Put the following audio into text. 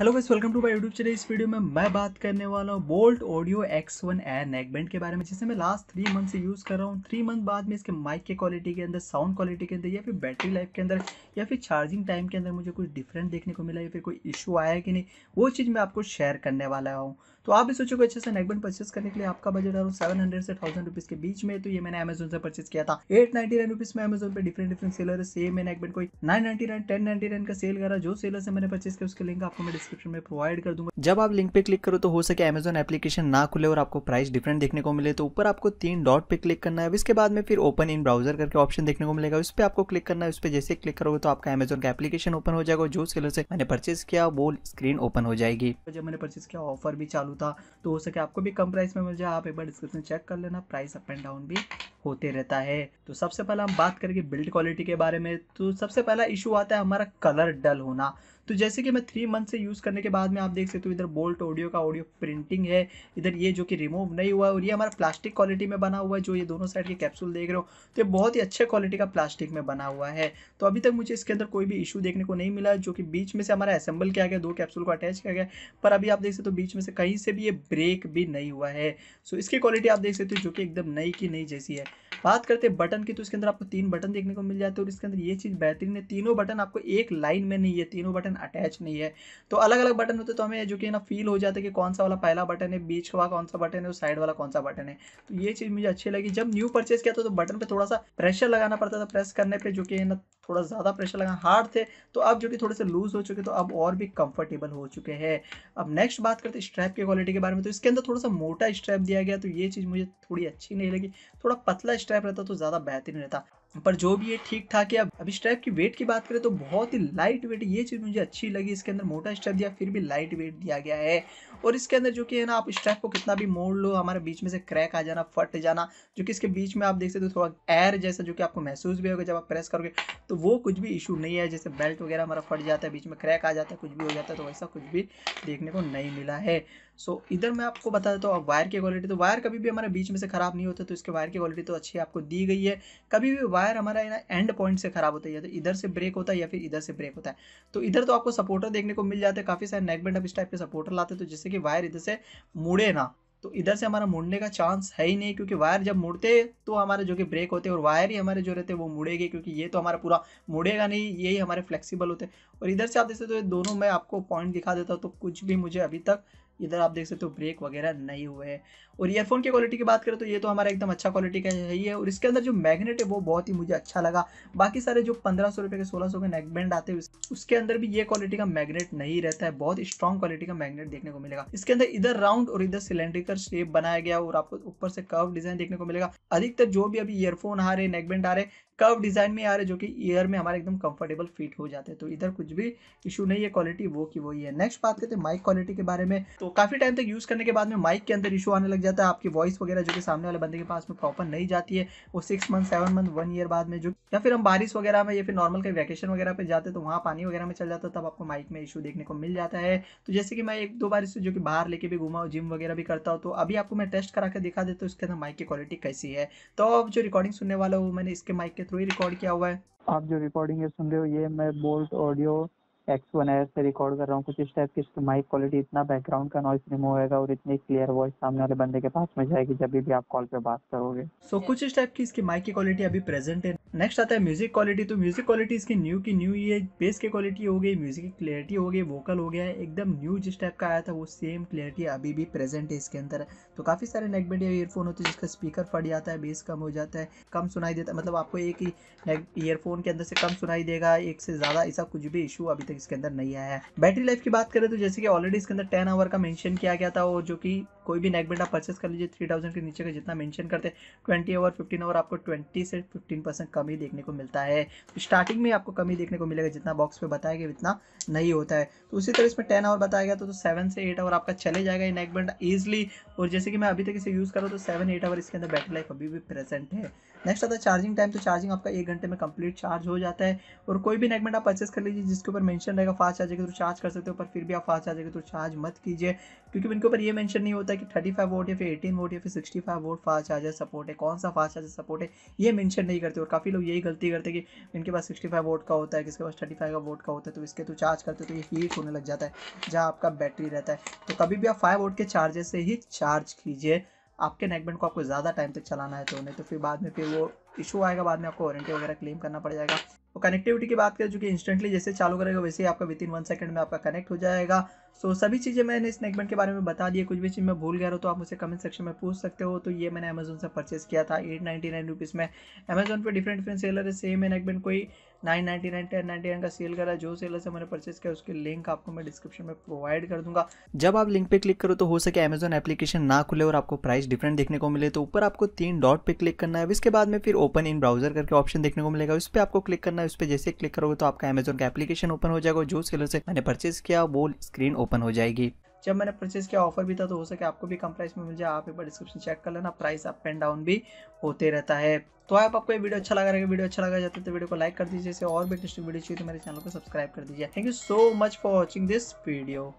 hello guys welcome to my YouTube channel इस video में मैं बात करने वाला हूँ Boult audio X one air neckband के बारे में जिसे मैं लास्ट थ्री मंथ से यूज़ कर रहा हूँ थ्री मंथ बाद में इसके माइक के क्वालिटी के अंदर साउंड क्वालिटी के अंदर या फिर बैटरी लाइफ के अंदर या फिर चार्जिंग टाइम के अंदर मुझे कुछ डिफरेंट देखने को मिला या फिर कोई इशू आया कि नहीं वो चीज़ मैं आपको शेयर करने वाला हूँ तो आप भी कि अच्छे से नेकबैंड परचेस करने के लिए आपका बजट अराउंड सेवन हंड्रेड से थाउजेंड रुपीज़ के बीच में तो ये मैंने अमेजोन से परचेस किया था एट नाइन्टी नाइन रुपीज़ में अमेजोन पर डिफरेंट डिफरेंट सेलर है सेम है नेकबैंड कोई nine ninety nine ten ninety nine का सेल करा जो सेलर से मैंने परचेस किया उसके लिंक आपको मैं डिस्क्रिप्शन में प्रोवाइड कर दूंगा जब आप लिंक पे क्लिक करो तो हो सके अमेजोन एप्लीकेशन ना खुले और आपको प्राइस डिफरेंट देखने को मिले तो ऊपर आपको तीन डॉट पे क्लिक करना है इसके बाद में फिर ओपन इन ब्राउजर करके ऑप्शन देखने को मिलेगा उस पर आपको क्लिक करना है उस पर जैसे क्लिक करोगे तो आपका अमेजोन का एप्लीकेशन ओपन हो जाएगा जो सेलर से मैंने परचेस किया वो स्क्रीन ओपन हो जाएगी जब मैंने परचेस किया ऑफर भी चालू था तो हो सके आपको भी कम प्राइस में मिल जाए आप एक बार डिस्क्रिप्शन चेक कर लेना प्राइस अप एंड डाउन भी होते रहता है तो सबसे पहले हम बात करेंगे बिल्ड क्वालिटी के बारे में तो सबसे पहला इशू आता है हमारा कलर डल होना तो जैसे कि मैं थ्री मंथ से यूज़ करने के बाद में आप देख सकते हो इधर बोल्ट ऑडियो का ऑडियो प्रिंटिंग है इधर ये जो कि रिमूव नहीं हुआ है और ये हमारा प्लास्टिक क्वालिटी में बना हुआ है जो ये दोनों साइड के कैप्सूल देख रहे हो तो ये बहुत ही अच्छे क्वालिटी का प्लास्टिक में बना हुआ है तो अभी तक मुझे इसके अंदर कोई भी इशू देखने को नहीं मिला जो कि बीच में से हमारा असेंबल किया गया दो कैप्सूल को अटैच किया गया पर अभी आप देख सकते हो बीच में से कहीं से भी ये ब्रेक भी नहीं हुआ है सो इसकी क्वालिटी आप देख सकते हो जो कि एकदम नई की नई जैसी है बात करते हैं बटन की तो इसके अंदर आपको तीन बटन देखने को मिल जाते हैं और इसके अंदर ये चीज़ बेहतरीन है तीनों बटन आपको एक लाइन में नहीं है तीनों बटन अटैच नहीं है तो अलग अलग बटन होते तो हमें जो कि ना फील हो जाता है कि कौन सा वाला पहला बटन है बीच का कौन सा बटन है और साइड वाला कौन सा बटन है तो ये चीज़ मुझे अच्छी लगी जब न्यू परचेज किया था तो बटन पर थोड़ा सा प्रेशर लगाना पड़ता था प्रेस करने पर जो कि ना थोड़ा ज़्यादा प्रेशर लगा हार्ड थे तो अब जो कि थोड़े से लूज़ हो चुके तो अब और भी कंफर्टेबल हो चुके हैं अब नेक्स्ट बात करते हैं स्ट्रैप की क्वालिटी के बारे में तो इसके अंदर थोड़ा सा मोटा स्ट्रैप दिया गया तो ये चीज़ मुझे थोड़ी अच्छी नहीं लगी थोड़ा पतला स्ट्रैप रहता तो ज़्यादा बेहतरीन रहता पर जो भी ये ठीक ठाक है अब स्ट्रैप की वेट की बात करें तो बहुत ही लाइट वेट ये चीज़ मुझे अच्छी लगी इसके अंदर मोटा स्ट्रैप दिया फिर भी लाइट वेट दिया गया है और इसके अंदर जो कि है ना आप स्ट्रैप को कितना भी मोड़ लो हमारे बीच में से क्रैक आ जाना फट जाना जो कि इसके बीच में आप देख सकते हो थोड़ा एयर जैसा जो कि आपको महसूस भी होगा जब आप प्रेस करोगे तो वो कुछ भी इशू नहीं है जैसे बेल्ट वगैरह हमारा फट जाता है बीच में क्रैक आ जाता है कुछ भी हो जाता है तो वैसा कुछ भी देखने को नहीं मिला है सो so, इधर मैं आपको बता देता हूँ वायर की क्वालिटी तो वायर कभी भी हमारे बीच में से ख़राब नहीं होता तो इसके वायर की क्वालिटी तो अच्छी आपको दी गई है कभी भी वायर हमारा ना एंड पॉइंट से ख़राब होता है या तो इधर से ब्रेक होता है या फिर इधर से ब्रेक होता है तो इधर तो आपको सपोर्टर देखने को मिल जाते हैं काफ़ी सारे नेकबैंड इस टाइप के सपोर्टर लाते तो जिससे कि वायर इधर से मुड़े ना तो इधर से हमारा मुड़ने का चांस है ही नहीं क्योंकि वायर जब मुड़ते तो हमारे जो कि ब्रेक होते और वायर ही हमारे जो रहते वो मुड़ेंगे क्योंकि ये तो हमारा पूरा मुड़ेगा नहीं ये ही हमारे फ्लेक्सिबल होते और इधर से आप देखते तो दोनों मैं आपको पॉइंट दिखा देता हूँ तो कुछ भी मुझे अभी तक इधर आप देख सकते हो ब्रेक वगैरह नहीं हुए हैं और ईयरफोन की क्वालिटी की बात करें तो ये तो हमारा एकदम अच्छा क्वालिटी का ही है और इसके अंदर जो मैग्नेट है वो बहुत ही मुझे अच्छा लगा बाकी सारे जो पंद्रह सौ रुपये के सोलह सौ के नेकबैंड आते हैं उसके अंदर भी ये क्वालिटी का मैग्नेट नहीं रहता है बहुत स्ट्रॉन्ग क्वालिटी का मैग्नेट देखने को मिलेगा इसके अंदर इधर राउंड और इधर सिलेंड्रिकल शेप बनाया गया और आपको ऊपर से कर्व डिजाइन देखने को मिलेगा अधिकतर जो भी अभी ईयरफोन आ रहे नेकबैंड आ रहे कर्व डिजाइन में आ रहे जो कि ईयर में हमारे एकदम कंफर्टेबल फिट हो जाते हैं तो इधर कुछ भी इशू नहीं है क्वालिटी वो की वही है नेक्स्ट बात करते हैं माइक क्वालिटी के बारे में तो काफ़ी टाइम तक यूज़ करने के बाद में माइक के अंदर इशू आने लग जाता है आपकी वॉइस वगैरह जो कि सामने वाले बंदे के पास में प्रॉपर नहीं जाती है वो six month seven month one year बाद में जो या फिर हम बारिश वगैरह में या फिर नॉर्मल कहीं वैकेशन वगैरह पे जाते तो वहाँ पानी वगैरह में चल जाता तब आपको माइक में इशू देखने को मिल जाता है तो जैसे कि मैं एक दो बार इसे जो कि बाहर लेके भी घूमा जिम वगैरह भी करता हूँ तो अभी आपको मैं टेस्ट करा के दिखा देता हूँ इसके अंदर माइक की क्वालिटी कैसी है तो अब जो रिकॉर्डिंग सुनने वाला हूँ मैंने इसके माइक के थ्रू ही रिकॉर्ड किया हुआ है आप जो रिकॉर्डिंग सुन रहे हो ये मैं Boult audio X one air से रिकॉर्ड कर रहा हूँ कुछ इस टाइप की इसकी माइक क्वालिटी इतना बैकग्राउंड का नॉइस रिमूव होगा और इतनी क्लियर वॉइस सामने वाले बंदे के पास में जाएगी जब भी आप कॉल पे बात करोगे सो so, कुछ इस टाइप की इसकी माइक की क्वालिटी अभी प्रेजेंट है नेक्स्ट आता है म्यूज़िक क्वालिटी तो म्यूज़िक क्वालिटी इसकी न्यू की न्यू ये बेस की क्वालिटी हो गई म्यूज़िक की क्लियरिटी हो गई वोकल हो गया एकदम न्यू जिस टाइप का आया था वो सेम क्लियरिटी अभी भी प्रेजेंट है इसके अंदर तो काफ़ी सारे नेकबैंड या ईयरफोन होते हैं जिसका स्पीकर फट जाता है बेस कम हो जाता है कम सुनाई देता मतलब आपको एक ही ईयरफोन के अंदर से कम सुनाई देगा एक से ज़्यादा ऐसा कुछ भी इशू अभी तक इसके अंदर नहीं आया है बैटरी लाइफ की बात करें तो जैसे कि ऑलरेडी इसके अंदर टेन आवर का मैंशन किया गया था और जो कि कोई भी नेकबैंड आप परचेस कर लीजिए थ्री थाउजेंड के नीचे का जितना मैंशन करते ट्वेंटी आवर फिफ्टीन आवर आपको ट्वेंटी से फिफ्टीन परसेंट कमी देखने को मिलता है तो स्टार्टिंग में आपको कमी देखने को मिलेगा जितना बॉक्स पे बताया गया उतना नहीं होता है तो उसी तरह इसमें टेन आवर बताया गया तो सेवन तो से एट आवर आपका चले जाएगा ये नेक बैंड ईजिली और जैसे कि मैं अभी तक इसे यूज़ करूँ तो सेवन एट आवर इसके अंदर बैटरी लाइफ अभी भी प्रेजेंट है नेक्स्ट आता है चार्जिंग टाइम तो चार्जिंग आपका एक घंटे में कंप्लीट चार्ज हो जाता है और कोई भी नेकमेंट आप परचेस कर लीजिए जिसके ऊपर मेंशन रहेगा फास्ट चार्जर के थ्रू चार्ज कर सकते हो पर फिर भी आप फास्ट चार्जर के थ्रू चार्ज मत कीजिए क्योंकि इनके ऊपर ये मेंशन नहीं होता कि थर्टी फाइव वोट या फिर एटीन वोट या फिर sixty five watt fast charger support है कौन सा फास्ट चार्जर सपोर्ट है ये मेंशन नहीं करते और काफ़ी काफ़ी लोग यही गलती करते हैं कि इनके पास सिक्सटी फाइव वोट का होता है किसके पास थर्टी फाइव का वोट का होता है तो इसके तो चार्ज करते तो ये हीट होने लग जाता है जहाँ आपका बैटरी रहता है तो कभी भी आप फाइव वोट के चार्जर से ही चार्ज कीजिए आपके नेकबैंड को आपको ज़्यादा टाइम तक चलाना है तो नहीं तो फिर बाद में फिर वो इशू आएगा बाद में आपको वारंटी वगैरह क्लेम करना पड़ जाएगा तो कनेक्टिविटी की बात करें जो कि इंस्टेंटली जैसे चालू करेगा वैसे ही आपका विद इन वन सेकंड में आपका कनेक्ट हो जाएगा सो so, सभी चीज़ें मैंने इस नेकबैंड के बारे में बता दिए कुछ भी चीज़ मैं भूल गया रहा तो आप मुझे कमेंट सेक्शन में पूछ सकते हो तो ये मैंने अमेजोन से परचेज किया था एट नाइन्टी नाइन रुपीज़ में अमेजोन पर डिफरेंट डिफरेंट सेलर है सेम है नेकबैंड कोई nine ninety nine ten ninety nine का सेल करा जो सेलर से मैंने परचेस किया उसके लिंक आपको मैं डिस्क्रिप्शन में प्रोवाइड कर दूंगा जब आप लिंक पे क्लिक करो तो हो सके अमेजोन एप्लीकेशन ना खुले और आपको प्राइस डिफरेंट देखने को मिले तो ऊपर आपको तीन डॉट पे क्लिक करना है इसके बाद में फिर ओपन इन ब्राउजर करके ऑप्शन देखने को मिलेगा उस पर आपको क्लिक करना है उस पर जैसे क्लिक करोगे तो आपका अमेजोन का एप्लीकेशन ओपन हो जाएगा जो सेलर से मैंने परचेस किया वो स्क्रीन ओपन हो जाएगी जब मैंने परचेज किया ऑफर भी था तो हो सके आपको भी कम प्राइस में मिल जाए आप एक बार डिस्क्रिप्शन चेक कर लेना प्राइस अप एंड डाउन भी होते रहता है तो आप आपको ये वीडियो अच्छा लगा रहेगा वीडियो अच्छा लगा जाता है तो वीडियो को लाइक कर दीजिए और भी इंटरेस्टिंग वीडियो चाहिए तो मेरे चैनल को सब्सक्राइब कर दीजिए thank you so much for watching this video